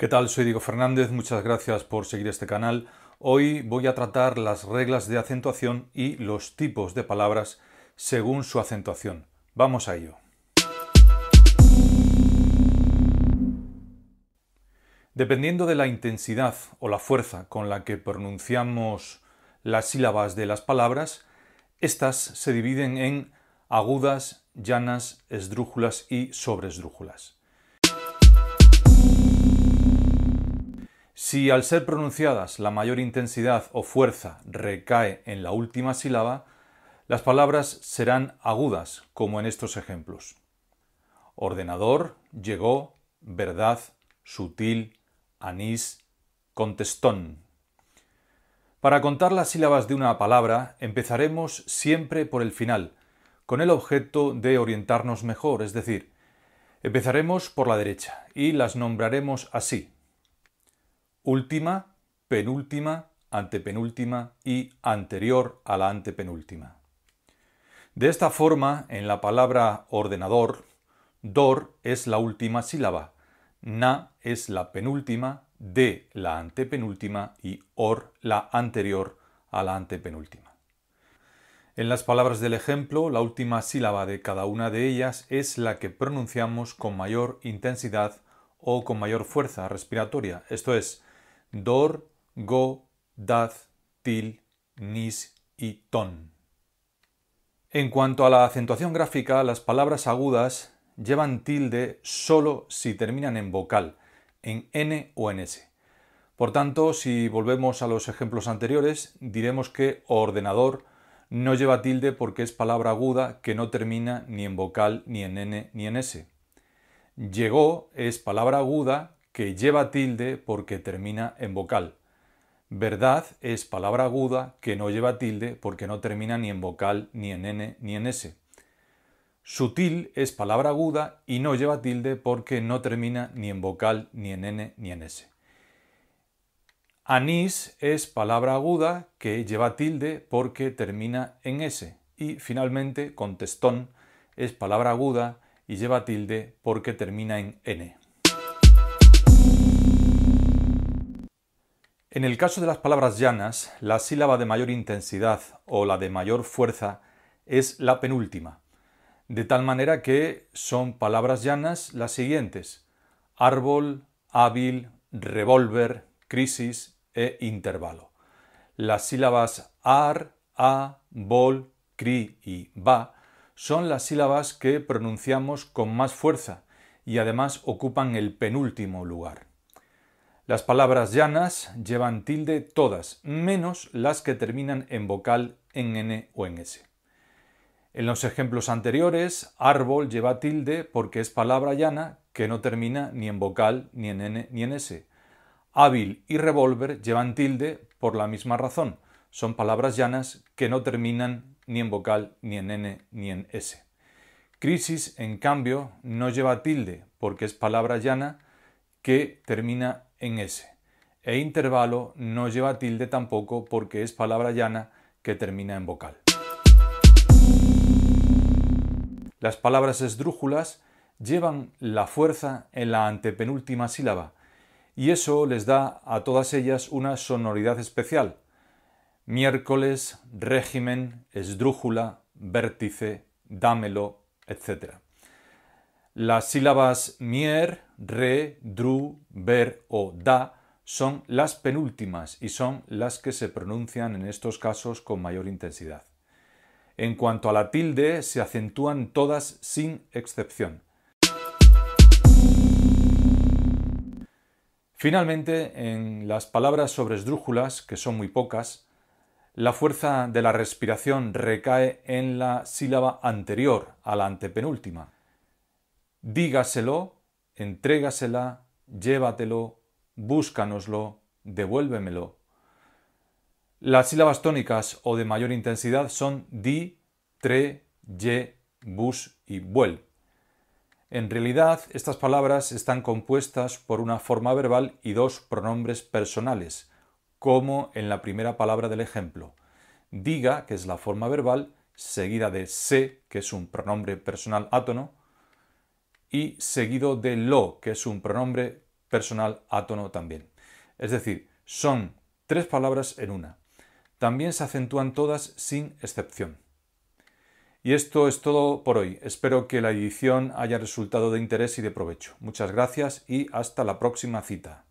¿Qué tal? Soy Diego Fernández, muchas gracias por seguir este canal. Hoy voy a tratar las reglas de acentuación y los tipos de palabras según su acentuación. Vamos a ello. Dependiendo de la intensidad o la fuerza con la que pronunciamos las sílabas de las palabras, estas se dividen en agudas, llanas, esdrújulas y sobresdrújulas. Si al ser pronunciadas la mayor intensidad o fuerza recae en la última sílaba, las palabras serán agudas, como en estos ejemplos. Ordenador, llegó, verdad, sutil, anís, contestón. Para contar las sílabas de una palabra, empezaremos siempre por el final, con el objeto de orientarnos mejor, es decir, empezaremos por la derecha y las nombraremos así, última, penúltima, antepenúltima y anterior a la antepenúltima. De esta forma, en la palabra ordenador, dor es la última sílaba, na es la penúltima, de la antepenúltima y or la anterior a la antepenúltima. En las palabras del ejemplo, la última sílaba de cada una de ellas es la que pronunciamos con mayor intensidad o con mayor fuerza respiratoria, esto es, Dor, go, dad, til, nis y ton. En cuanto a la acentuación gráfica, las palabras agudas llevan tilde solo si terminan en vocal, en n o en s. Por tanto, si volvemos a los ejemplos anteriores, diremos que ordenador no lleva tilde porque es palabra aguda que no termina ni en vocal, ni en n, ni en s. Llegó es palabra aguda que lleva tilde porque termina en vocal. Verdad es palabra aguda que no lleva tilde porque no termina ni en vocal, ni en n, ni en s. Sutil es palabra aguda y no lleva tilde porque no termina ni en vocal, ni en n, ni en s. Anís es palabra aguda que lleva tilde porque termina en s. Y finalmente, contestón es palabra aguda y lleva tilde porque termina en n. En el caso de las palabras llanas, la sílaba de mayor intensidad o la de mayor fuerza es la penúltima, de tal manera que son palabras llanas las siguientes árbol, hábil, revólver, crisis e intervalo. Las sílabas ar, a, bol, cri y va son las sílabas que pronunciamos con más fuerza y además ocupan el penúltimo lugar. Las palabras llanas llevan tilde todas, menos las que terminan en vocal en n o en s. En los ejemplos anteriores, árbol lleva tilde porque es palabra llana que no termina ni en vocal, ni en n, ni en s. Hábil y revólver llevan tilde por la misma razón. Son palabras llanas que no terminan ni en vocal, ni en n, ni en s. Crisis, en cambio, no lleva tilde porque es palabra llana que termina en S. E intervalo no lleva tilde tampoco porque es palabra llana que termina en vocal. Las palabras esdrújulas llevan la fuerza en la antepenúltima sílaba y eso les da a todas ellas una sonoridad especial. Miércoles, régimen, esdrújula, vértice, dámelo, etc. Las sílabas mier, re, dru, ver o da son las penúltimas y son las que se pronuncian en estos casos con mayor intensidad. En cuanto a la tilde, se acentúan todas sin excepción. Finalmente, en las palabras sobresdrújulas, que son muy pocas, la fuerza de la respiración recae en la sílaba anterior a la antepenúltima, dígaselo, entrégasela, llévatelo, búscanoslo, devuélvemelo. Las sílabas tónicas o de mayor intensidad son di, tre, ye, bus y vuel. En realidad, estas palabras están compuestas por una forma verbal y dos pronombres personales, como en la primera palabra del ejemplo. Diga, que es la forma verbal, seguida de se, que es un pronombre personal átono, y seguido de lo, que es un pronombre personal átono también. Es decir, son tres palabras en una. También se acentúan todas sin excepción. Y esto es todo por hoy. Espero que la edición haya resultado de interés y de provecho. Muchas gracias y hasta la próxima cita.